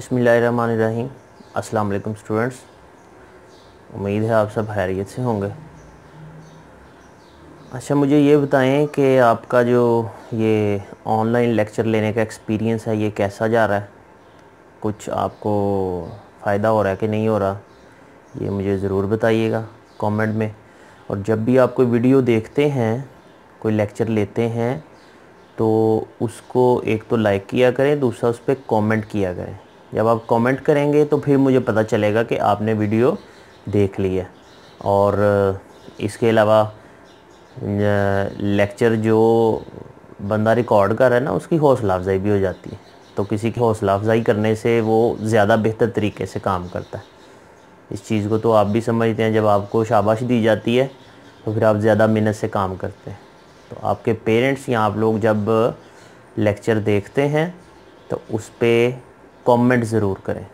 बसमीम अस्सलाम वालेकुम स्टूडेंट्स उम्मीद है आप सब हैरियत से होंगे अच्छा मुझे ये बताएं कि आपका जो ये ऑनलाइन लेक्चर लेने का एक्सपीरियंस है ये कैसा जा रहा है कुछ आपको फ़ायदा हो रहा है कि नहीं हो रहा ये मुझे ज़रूर बताइएगा कमेंट में और जब भी आप कोई वीडियो देखते हैं कोई लेक्चर लेते हैं तो उसको एक तो लाइक किया करें दूसरा उस पर कॉमेंट किया करें जब आप कमेंट करेंगे तो फिर मुझे पता चलेगा कि आपने वीडियो देख ली है और इसके अलावा लेक्चर जो बंदा रिकॉर्ड कर रहा है ना उसकी हौसला अफजाई भी हो जाती है तो किसी की हौसला अफजाई करने से वो ज़्यादा बेहतर तरीके से काम करता है इस चीज़ को तो आप भी समझते हैं जब आपको शाबाश दी जाती है तो फिर आप ज़्यादा मेहनत से काम करते हैं तो आपके पेरेंट्स या आप लोग जब लेक्चर देखते हैं तो उस पर कमेंट ज़रूर करें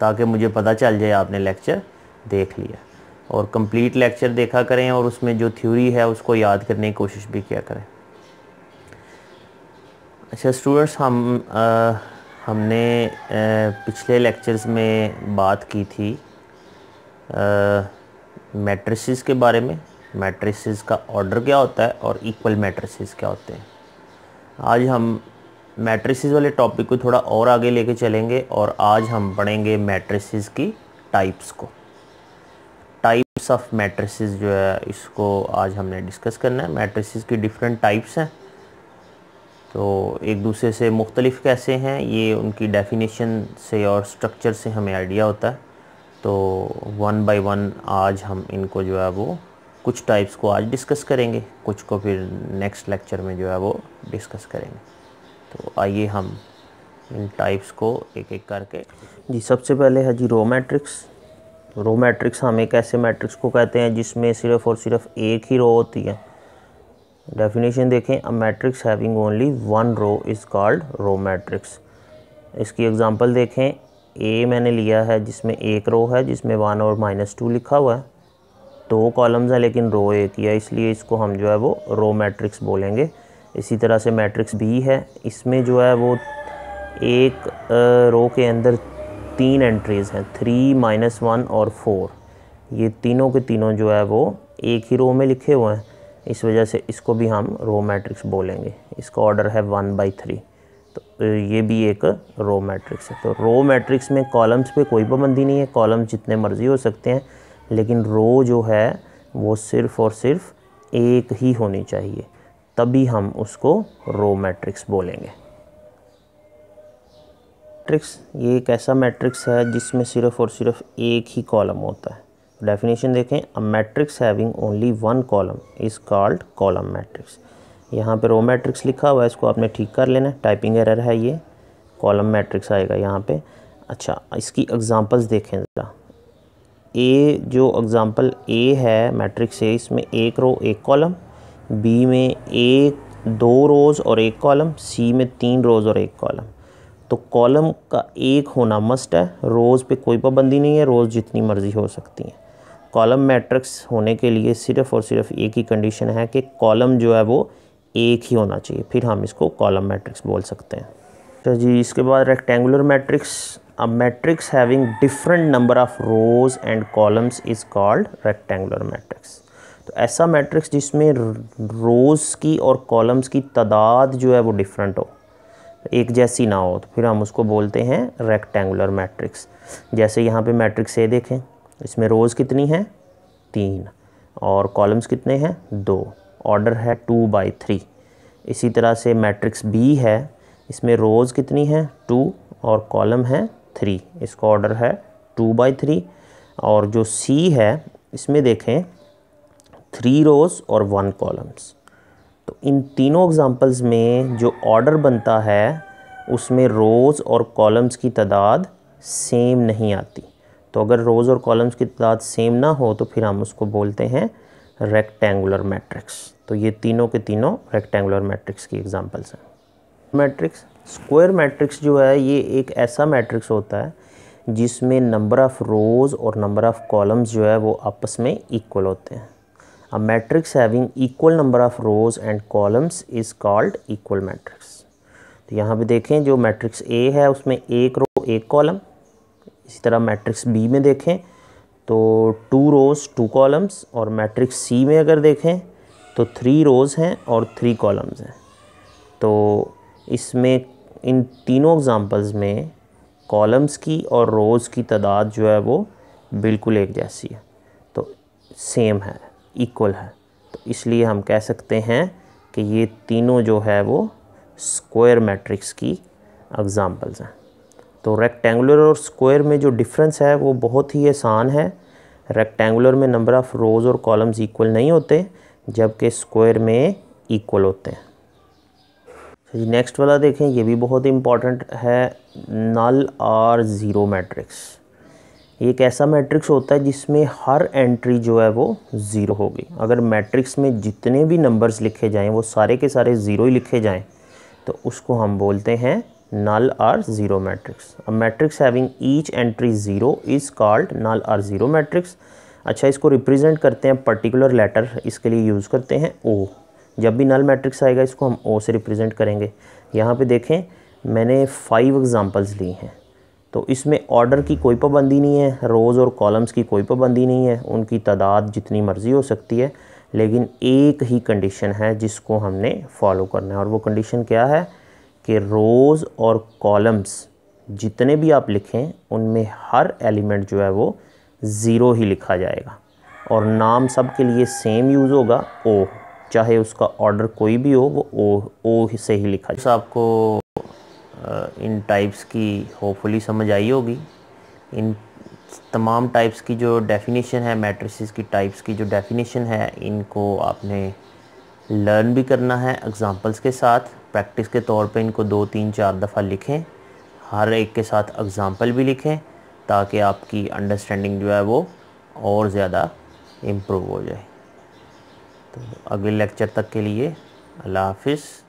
ताकि मुझे पता चल जाए आपने लेक्चर देख लिया और कंप्लीट लेक्चर देखा करें और उसमें जो थ्योरी है उसको याद करने की कोशिश भी किया करें अच्छा स्टूडेंट्स हम आ, हमने आ, पिछले लेक्चर्स में बात की थी मैट्रिसेस के बारे में मैट्रिसेस का ऑर्डर क्या होता है और इक्वल मैट्रिसेस क्या होते हैं आज हम मैट्रिसेस वाले टॉपिक को थोड़ा और आगे लेके चलेंगे और आज हम पढ़ेंगे मैट्रिसेस की टाइप्स को टाइप्स ऑफ मैट्रिसेस जो है इसको आज हमने डिस्कस करना है मैट्रिसेस की डिफरेंट टाइप्स हैं तो एक दूसरे से मुख्तलिफ कैसे हैं ये उनकी डेफिनेशन से और स्ट्रक्चर से हमें आइडिया होता है तो वन बाय वन आज हम इनको जो है वो कुछ टाइप्स को आज डिस्कस करेंगे कुछ को फिर नेक्स्ट लेक्चर में जो है वो डिस्कस करेंगे तो आइए हम इन टाइप्स को एक एक करके जी सबसे पहले है जी रो मैट्रिक्स रो मैट्रिक्स हम एक ऐसे मैट्रिक्स को कहते हैं जिसमें सिर्फ और सिर्फ एक ही रो होती है डेफिनेशन देखें a matrix having only one row is called row matrix इसकी एग्जांपल देखें ए मैंने लिया है जिसमें एक रो है जिसमें वन और माइनस टू लिखा हुआ है दो कॉलम्स हैं लेकिन रो एक ही है इसलिए इसको हम जो है वो रो मैट्रिक्स बोलेंगे इसी तरह से मैट्रिक्स बी है इसमें जो है वो एक रो के अंदर तीन एंट्रीज़ हैं थ्री माइनस वन और फोर ये तीनों के तीनों जो है वो एक ही रो में लिखे हुए हैं इस वजह से इसको भी हम रो मैट्रिक्स बोलेंगे इसका ऑर्डर है वन बाई थ्री तो ये भी एक रो मैट्रिक्स है तो रो मैट्रिक्स में कॉलम्स पे कोई पाबंदी नहीं है कॉलम जितने मर्ज़ी हो सकते हैं लेकिन रो जो है वो सिर्फ़ और सिर्फ एक ही होनी चाहिए तभी हम उसको रो मैट्रिक्स बोलेंगे मैट्रिक्स ये एक ऐसा मैट्रिक्स है जिसमें सिर्फ और सिर्फ एक ही कॉलम होता है डेफिनेशन देखें a matrix having only one column is called column matrix यहाँ पे रो मैट्रिक्स लिखा हुआ है इसको आपने ठीक कर लेना है टाइपिंग एरर है ये कॉलम मैट्रिक्स आएगा यहाँ पे अच्छा इसकी एग्जांपल्स देखें ज़रा ए जो एग्ज़ाम्पल ए है मैट्रिक्स ए इसमें एक रो एक कॉलम बी में एक दो रोज़ और एक कॉलम सी में तीन रोज़ और एक कॉलम तो कॉलम का एक होना मस्ट है रोज़ पे कोई पाबंदी नहीं है रोज़ जितनी मर्ज़ी हो सकती हैं कॉलम मैट्रिक्स होने के लिए सिर्फ़ और सिर्फ एक ही कंडीशन है कि कॉलम जो है वो एक ही होना चाहिए फिर हम इसको कॉलम मैट्रिक्स बोल सकते हैं तो जी इसके बाद rectangular matrix a matrix having different number of rows and columns is called rectangular matrix तो ऐसा मैट्रिक्स जिसमें रोज़ की और कॉलम्स की तादाद जो है वो डिफरेंट हो एक जैसी ना हो तो फिर हम उसको बोलते हैं रेक्टेंगुलर मैट्रिक्स जैसे यहाँ पे मैट्रिक्स ए देखें इसमें रोज़ कितनी हैं तीन और कॉलम्स कितने हैं दो ऑर्डर है टू बाई थ्री इसी तरह से मैट्रिक्स बी है इसमें रोज़ कितनी हैं टू और कॉलम है थ्री इसका ऑर्डर है टू बाई थ्री और जो सी है इसमें देखें थ्री रोज और वन कॉलम्स तो इन तीनों एग्ज़ाम्पल्स में जो ऑर्डर बनता है उसमें रोज़ और कॉलम्स की तादाद सेम नहीं आती तो अगर रोज़ और कॉलम्स की तादाद सेम ना हो तो फिर हम उसको बोलते हैं रेक्टेंगुलर मैट्रिक्स तो ये तीनों के तीनों रेक्टेंगुलर मैट्रिक्स की एग्ज़ाम्पल्स हैं मैट्रिक्स स्क्वायर मैट्रिक्स जो है ये एक ऐसा मैट्रिक्स होता है जिसमें नंबर ऑफ़ रोज़ और नंबर ऑफ़ कॉलम्स जो है वो आपस में इक्वल होते हैं A matrix having equal number of rows and columns is called equal matrix. तो यहाँ पे देखें जो मैट्रिक्स ए है उसमें एक रो एक कॉलम इसी तरह मैट्रिक्स बी में देखें तो टू रोज़ टू कॉलम्स और मैट्रिक्स सी में अगर देखें तो थ्री रोज़ हैं और थ्री कॉलम्स हैं तो इसमें इन तीनों एग्ज़ाम्पल्स में कॉलम्स की और रोज़ की तादाद जो है वो बिल्कुल एक जैसी है तो सेम है इक्वल है तो इसलिए हम कह सकते हैं कि ये तीनों जो है वो स्क्वायर मैट्रिक्स की एग्ज़ाम्पल्स हैं तो रेक्टेंगुलर और स्क्वायर में जो डिफरेंस है वो बहुत ही आसान है रेक्टेंगुलर में नंबर ऑफ़ रोज़ और कॉलम्स इक्वल नहीं होते जबकि स्क्वायर में इक्वल होते हैं तो जी नेक्स्ट वाला देखें ये भी बहुत इम्पॉर्टेंट है नल और ज़ीरो मैट्रिक्स एक ऐसा मैट्रिक्स होता है जिसमें हर एंट्री जो है वो ज़ीरो होगी अगर मैट्रिक्स में जितने भी नंबर्स लिखे जाएं वो सारे के सारे ज़ीरो ही लिखे जाएं तो उसको हम बोलते हैं नल आर ज़ीरो मैट्रिक्स अब matrix having each entry zero is called null or zero matrix अच्छा इसको रिप्रेजेंट करते हैं पर्टिकुलर लेटर इसके लिए यूज़ करते हैं ओ जब भी नल मैट्रिक्स आएगा इसको हम ओ से रिप्रेजेंट करेंगे यहाँ पे देखें मैंने फाइव एग्जांपल्स ली हैं तो इसमें ऑर्डर की कोई पाबंदी नहीं है रोज़ और कॉलम्स की कोई पाबंदी नहीं है उनकी तादाद जितनी मर्ज़ी हो सकती है लेकिन एक ही कंडीशन है जिसको हमने फॉलो करना है और वो कंडीशन क्या है कि रोज़ और कॉलम्स जितने भी आप लिखें उनमें हर एलिमेंट जो है वो ज़ीरो ही लिखा जाएगा और नाम सब के लिए सेम यूज़ होगा ओ चाहे उसका ऑर्डर कोई भी हो वो ओ ओ से ही लिखा जाए आपको इन टाइप्स की होपफुली समझ आई होगी इन तमाम टाइप्स की जो डेफिनेशन है मैट्रिसेस की टाइप्स की जो डेफिनेशन है इनको आपने लर्न भी करना है एग्ज़ाम्पल्स के साथ प्रैक्टिस के तौर पे इनको दो तीन चार दफ़ा लिखें हर एक के साथ एग्ज़ाम्पल भी लिखें ताकि आपकी अंडरस्टैंडिंग जो है वो और ज़्यादा इम्प्रूव हो जाए तो अगले लेक्चर तक के लिए अल्लाह हाफिज़